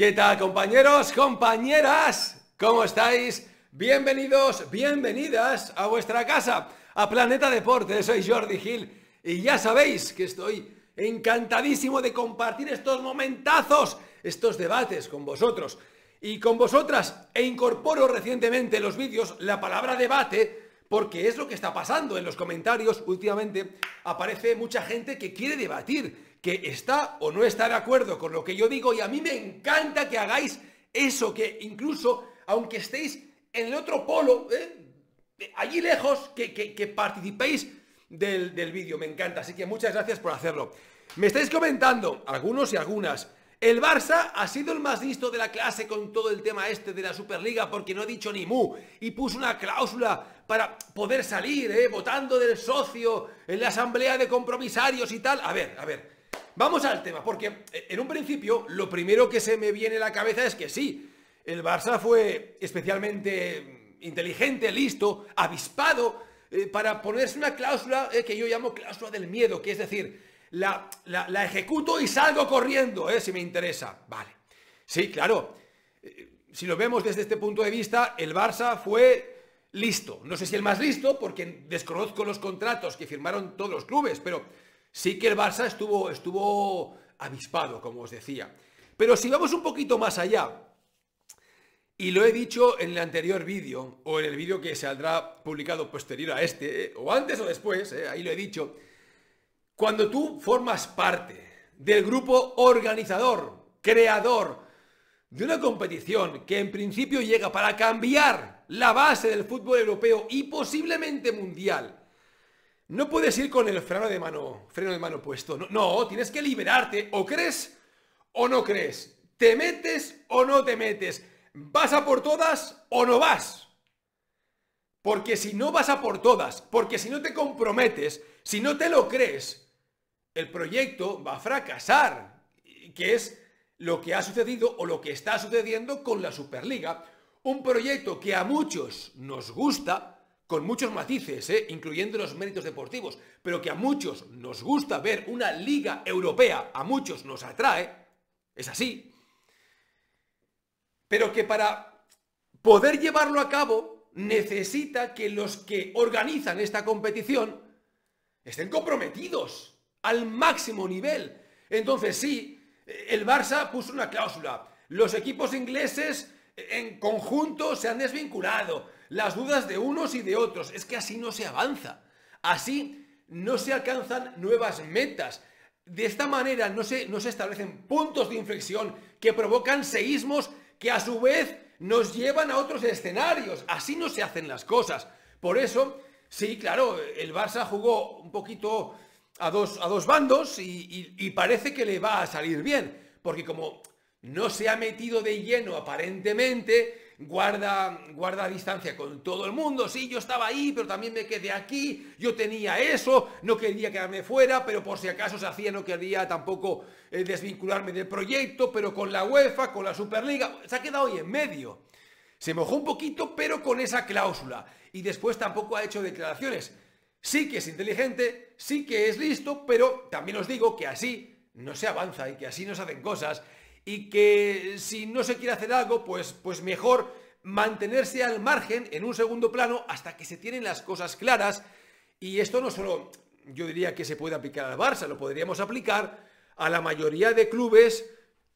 ¿Qué tal compañeros, compañeras? ¿Cómo estáis? Bienvenidos, bienvenidas a vuestra casa, a Planeta Deporte. Soy Jordi Gil y ya sabéis que estoy encantadísimo de compartir estos momentazos, estos debates con vosotros y con vosotras. E incorporo recientemente en los vídeos la palabra debate porque es lo que está pasando en los comentarios últimamente. Aparece mucha gente que quiere debatir que está o no está de acuerdo con lo que yo digo y a mí me encanta que hagáis eso, que incluso aunque estéis en el otro polo, ¿eh? allí lejos, que, participéis del, vídeo, me encanta, así que muchas gracias por hacerlo. Me estáis comentando, algunos y algunas, el Barça ha sido el más listo de la clase con todo el tema este de la Superliga porque no ha dicho ni mu y puso una cláusula para poder salir, ¿eh? votando del socio en la asamblea de compromisarios y tal. A ver, a ver, Vamos al tema, porque eh, en un principio lo primero que se me viene a la cabeza es que sí, el Barça fue especialmente mm, inteligente, listo, avispado, eh, para ponerse una cláusula eh, que yo llamo cláusula del miedo, que es decir, la, ejecuto y salgo corriendo, si me interesa. Vale. Sí, claro. si lo vemos desde este punto de vista, el Barça fue listo. No sé si el más listo, porque desconozco los contratos que firmaron todos los clubes, pero Sí que el Barça estuvo, avispado, como os decía. Pero si vamos un poquito más allá, y lo he dicho en el anterior vídeo, o en el vídeo que saldrá publicado posterior a este, o antes o después, eh, ahí lo he dicho, cuando tú formas parte del grupo organizador, creador de una competición que en principio llega para cambiar la base del fútbol europeo y posiblemente mundial, no puedes ir con el freno de mano, freno de mano puesto. No, no, tienes que liberarte. O crees o no crees. Te metes o no te metes. Vas a por todas o no vas. Porque si no vas a por todas, porque si no te comprometes, si no te lo crees, el proyecto va a fracasar. Que es lo que ha sucedido o lo que está sucediendo con la Superliga. Un proyecto que a muchos nos gusta, con muchos matices, ¿eh? incluyendo los méritos deportivos, pero que a muchos nos gusta ver una liga europea, a muchos nos atrae, es así, pero que para poder llevarlo a cabo necesita que los que organizan esta competición estén comprometidos al máximo nivel. Entonces sí, el Barça puso una cláusula, los equipos ingleses en conjunto se han desvinculado, las dudas de unos y de otros. Es que así no se avanza. Así no se alcanzan nuevas metas. De esta manera no se, establecen puntos de inflexión que provocan seísmos que a su vez nos llevan a otros escenarios. Así no se hacen las cosas. Por eso, sí, claro, el Barça jugó un poquito a dos, a dos bandos y parece que le va a salir bien. Porque como no se ha metido de lleno aparentemente, guarda, guarda distancia con todo el mundo. Sí, yo estaba ahí, pero también me quedé aquí, yo tenía eso, no quería quedarme fuera, pero por si acaso se hacía, no quería tampoco eh, desvincularme del proyecto, pero con la UEFA, con la Superliga, se ha quedado hoy en medio. Se mojó un poquito, pero con esa cláusula. Y después tampoco ha hecho declaraciones. Sí que es inteligente, sí que es listo, pero también os digo que así no se avanza y que así no se hacen cosas y que si no se quiere hacer algo, pues, pues mejor mantenerse al margen, en un segundo plano, hasta que se tienen las cosas claras. Y esto no solo yo diría que se puede aplicar al Barça, lo podríamos aplicar a la mayoría de clubes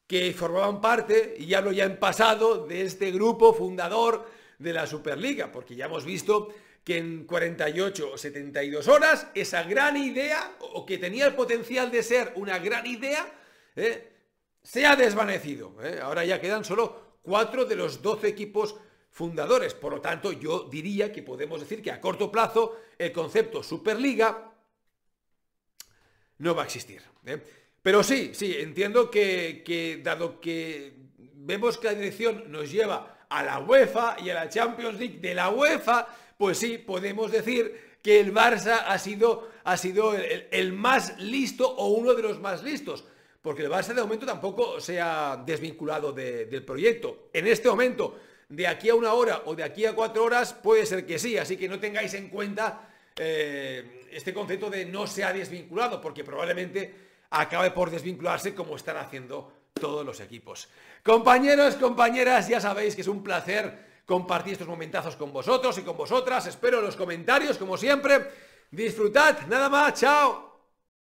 que formaban parte, y ya lo ya han pasado, de este grupo fundador de la Superliga, porque ya hemos visto que en 48 o 72 horas esa gran idea, o que tenía el potencial de ser una gran idea, ¿eh? se ha desvanecido. ¿eh? Ahora ya quedan solo cuatro de los doce equipos fundadores. Por lo tanto, yo diría que podemos decir que a corto plazo el concepto Superliga no va a existir. ¿eh? Pero sí, sí, entiendo que, dado que vemos que la dirección nos lleva a la UEFA y a la Champions League de la UEFA, pues sí, podemos decir que el Barça ha sido, ha sido el, más listo o uno de los más listos porque el base de aumento tampoco se ha desvinculado del proyecto. En este momento, de aquí a una hora o de aquí a cuatro horas, puede ser que sí, así que no tengáis en cuenta eh, este concepto de no se ha desvinculado, porque probablemente acabe por desvincularse como están haciendo todos los equipos. Compañeros, compañeras, ya sabéis que es un placer compartir estos momentazos con vosotros y con vosotras. Espero los comentarios, como siempre. Disfrutad, nada más, chao.